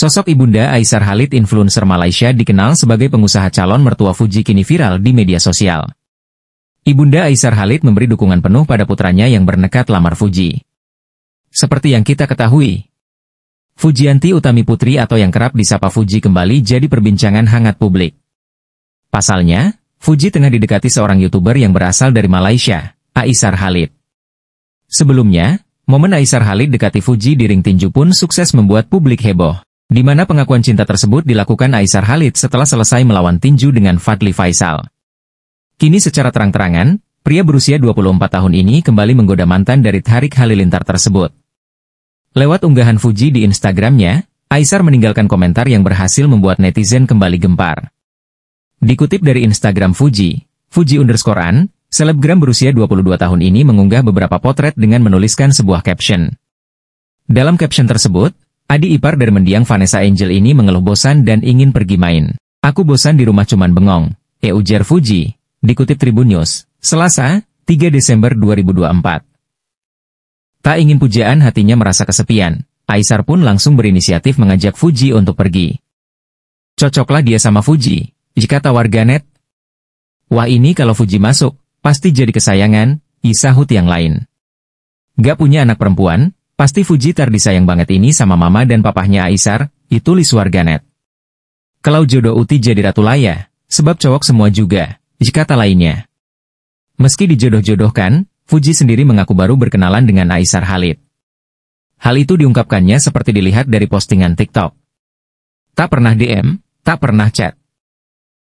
Sosok Ibunda Aisar Halid influencer Malaysia dikenal sebagai pengusaha calon mertua Fuji kini viral di media sosial. Ibunda Aisar Halid memberi dukungan penuh pada putranya yang bernekat lamar Fuji. Seperti yang kita ketahui, Fujianti Utami Putri atau yang kerap disapa Fuji kembali jadi perbincangan hangat publik. Pasalnya, Fuji tengah didekati seorang YouTuber yang berasal dari Malaysia, Aisar Halid. Sebelumnya, momen Aisar Halid dekati Fuji di ring tinju pun sukses membuat publik heboh di mana pengakuan cinta tersebut dilakukan Aisar Halid setelah selesai melawan tinju dengan Fadli Faisal. Kini secara terang-terangan, pria berusia 24 tahun ini kembali menggoda mantan dari Tarik Halilintar tersebut. Lewat unggahan Fuji di Instagramnya, Aisar meninggalkan komentar yang berhasil membuat netizen kembali gempar. Dikutip dari Instagram Fuji, Fuji underscore an, selebgram berusia 22 tahun ini mengunggah beberapa potret dengan menuliskan sebuah caption. Dalam caption tersebut, Adik ipar dari mendiang Vanessa Angel ini mengeluh bosan dan ingin pergi main. Aku bosan di rumah cuman bengong. E. Ujar Fuji, dikutip Tribun News, Selasa, 3 Desember 2024. Tak ingin pujaan hatinya merasa kesepian, Aisar pun langsung berinisiatif mengajak Fuji untuk pergi. Cocoklah dia sama Fuji, jika tawar Ganet. Wah ini kalau Fuji masuk, pasti jadi kesayangan, isahut yang lain. Gak punya anak perempuan, Pasti Fuji terdisayang banget ini sama mama dan papahnya Aisar, itu itulis warganet. Kalau jodoh Uti jadi ratu laya, sebab cowok semua juga, kata lainnya. Meski dijodoh-jodohkan, Fuji sendiri mengaku baru berkenalan dengan Aisar Halid. Hal itu diungkapkannya seperti dilihat dari postingan TikTok. Tak pernah DM, tak pernah chat.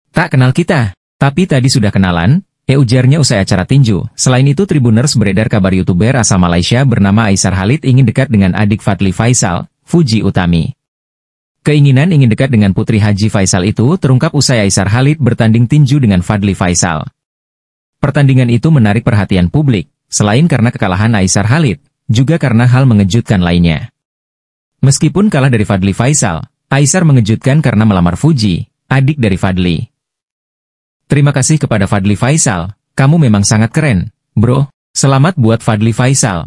Tak kenal kita, tapi tadi sudah kenalan, E ujarnya usai acara tinju. Selain itu Tribuners beredar kabar youtuber asal Malaysia bernama Aisar Halid ingin dekat dengan adik Fadli Faisal, Fuji Utami. Keinginan ingin dekat dengan putri Haji Faisal itu terungkap usai Aisar Halid bertanding tinju dengan Fadli Faisal. Pertandingan itu menarik perhatian publik, selain karena kekalahan Aisar Halid, juga karena hal mengejutkan lainnya. Meskipun kalah dari Fadli Faisal, Aisar mengejutkan karena melamar Fuji, adik dari Fadli. Terima kasih kepada Fadli Faisal, kamu memang sangat keren, bro. Selamat buat Fadli Faisal.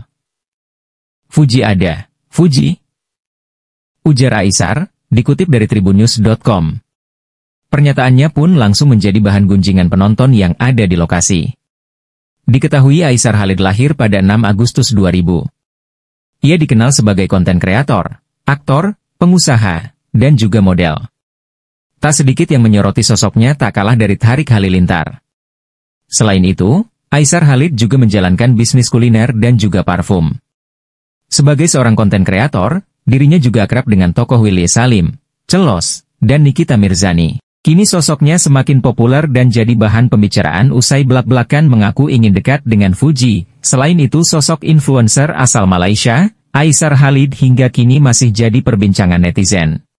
Fuji ada, Fuji. Ujar Aisar, dikutip dari tribunnews.com. Pernyataannya pun langsung menjadi bahan gunjingan penonton yang ada di lokasi. Diketahui Aisar Halid lahir pada 6 Agustus 2000. Ia dikenal sebagai konten kreator, aktor, pengusaha, dan juga model. Tak sedikit yang menyoroti sosoknya tak kalah dari Tarik Halilintar. Selain itu, Aisar Halid juga menjalankan bisnis kuliner dan juga parfum. Sebagai seorang konten kreator, dirinya juga akrab dengan tokoh Willy Salim, Celos, dan Nikita Mirzani. Kini sosoknya semakin populer dan jadi bahan pembicaraan usai belak-belakan mengaku ingin dekat dengan Fuji. Selain itu sosok influencer asal Malaysia, Aisar Halid hingga kini masih jadi perbincangan netizen.